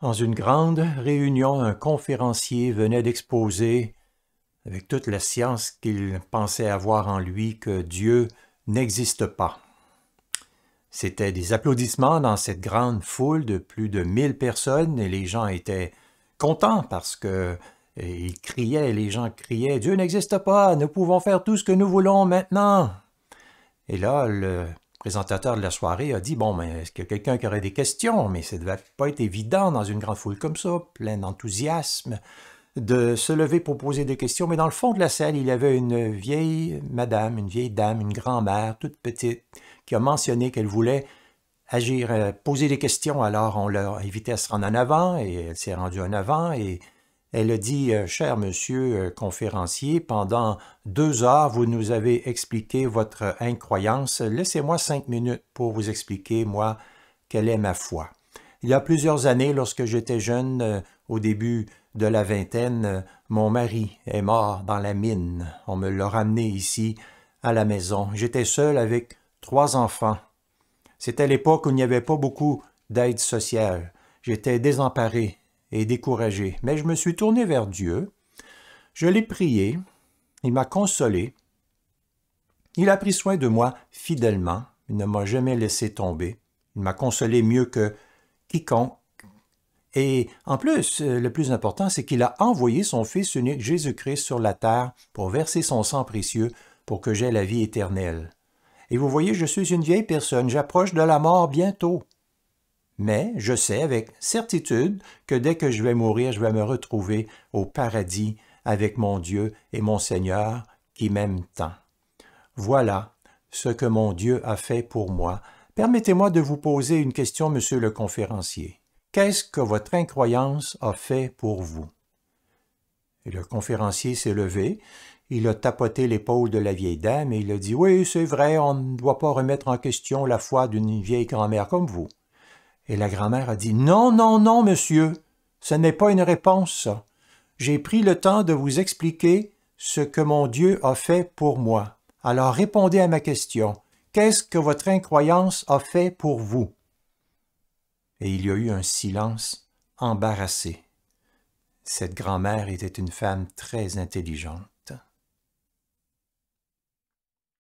Dans une grande réunion, un conférencier venait d'exposer, avec toute la science qu'il pensait avoir en lui, que Dieu n'existe pas. C'était des applaudissements dans cette grande foule de plus de mille personnes et les gens étaient contents parce que eh, ils criaient, les gens criaient Dieu n'existe pas, nous pouvons faire tout ce que nous voulons maintenant. Et là, le présentateur de la soirée a dit Bon, mais est-ce qu'il quelqu'un qui aurait des questions Mais ça ne devait pas être évident dans une grande foule comme ça, plein d'enthousiasme, de se lever pour poser des questions. Mais dans le fond de la salle, il y avait une vieille madame, une vieille dame, une grand-mère, toute petite, qui a mentionné qu'elle voulait agir, euh, poser des questions. Alors, on l'a invité à se rendre en avant, et elle s'est rendue en avant, et elle dit euh, « Cher monsieur euh, conférencier, pendant deux heures, vous nous avez expliqué votre incroyance. Laissez-moi cinq minutes pour vous expliquer, moi, quelle est ma foi. » Il y a plusieurs années, lorsque j'étais jeune, euh, au début de la vingtaine, mon mari est mort dans la mine. On me l'a ramené ici, à la maison. J'étais seul avec trois enfants. C'était l'époque où il n'y avait pas beaucoup d'aide sociale. J'étais désemparé, et découragé, mais je me suis tourné vers Dieu, je l'ai prié, il m'a consolé, il a pris soin de moi fidèlement, il ne m'a jamais laissé tomber, il m'a consolé mieux que quiconque. Et en plus, euh, le plus important, c'est qu'il a envoyé son Fils unique Jésus-Christ sur la terre pour verser son sang précieux pour que j'aie la vie éternelle. Et vous voyez, je suis une vieille personne, j'approche de la mort bientôt. Mais je sais avec certitude que dès que je vais mourir, je vais me retrouver au paradis avec mon Dieu et mon Seigneur qui m'aiment tant. Voilà ce que mon Dieu a fait pour moi. Permettez-moi de vous poser une question, monsieur le conférencier. Qu'est-ce que votre incroyance a fait pour vous? Et le conférencier s'est levé, il a tapoté l'épaule de la vieille dame et il a dit « Oui, c'est vrai, on ne doit pas remettre en question la foi d'une vieille grand-mère comme vous. » Et la grand-mère a dit Non, non, non, monsieur, ce n'est pas une réponse, J'ai pris le temps de vous expliquer ce que mon Dieu a fait pour moi. Alors répondez à ma question. Qu'est-ce que votre incroyance a fait pour vous? Et il y a eu un silence embarrassé. Cette grand-mère était une femme très intelligente.